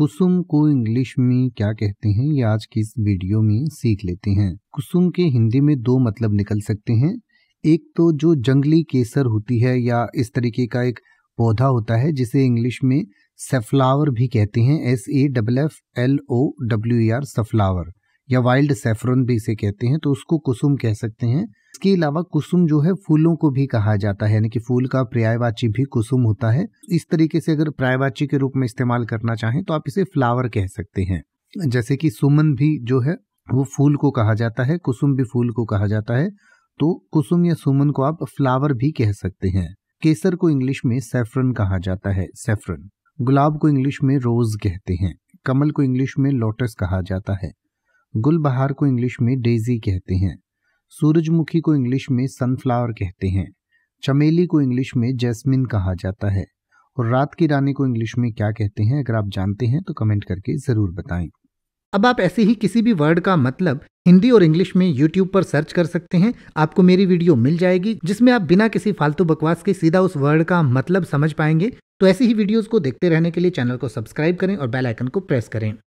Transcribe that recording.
कुसुम को इंग्लिश में क्या कहते हैं ये आज की इस वीडियो में सीख लेते हैं कुसुम के हिंदी में दो मतलब निकल सकते हैं एक तो जो जंगली केसर होती है या इस तरीके का एक पौधा होता है जिसे इंग्लिश में सेफ्लावर भी कहते हैं S A double F L O W R safflower या वाइल्ड सेफ्रन भी इसे कहते हैं तो उसको कुसुम कह सकते हैं इसके अलावा कुसुम जो है फूलों को भी कहा जाता है यानी कि फूल का पर्यायवाची भी कुसुम होता है इस तरीके से अगर पर्यायवाची के रूप में इस्तेमाल करना चाहें तो आप इसे फ्लावर कह सकते हैं जैसे कि सुमन भी जो है वो फूल को कहा जाता है कुसुम भी फूल को कहा जाता है तो कुसुम या सुमन को आप फ्लावर भी कह सकते हैं केसर को इंग्लिश में सेफ्रन कहा जाता है सेफ्रन गुलाब को इंग्लिश में रोज कहते हैं कमल को इंग्लिश में लोटस कहा जाता है गुलबहार को इंग्लिश में डेजी कहते हैं सूरजमुखी को इंग्लिश में सनफ्लावर कहते हैं चमेली को इंग्लिश में जैस्मिन कहा जाता है और रात की रानी को इंग्लिश में क्या कहते हैं अगर आप जानते हैं तो कमेंट करके ज़रूर बताएं अब आप ऐसे ही किसी भी वर्ड का मतलब हिंदी और इंग्लिश में यूट्यूब पर सर्च कर सकते हैं आपको मेरी वीडियो मिल जाएगी जिसमें आप बिना किसी फालतू बकवास के सीधा उस वर्ड का मतलब समझ पाएंगे तो ऐसी ही वीडियोस को देखते रहने के लिए चैनल को सब्सक्राइब करें और बेल आइकन को प्रेस करें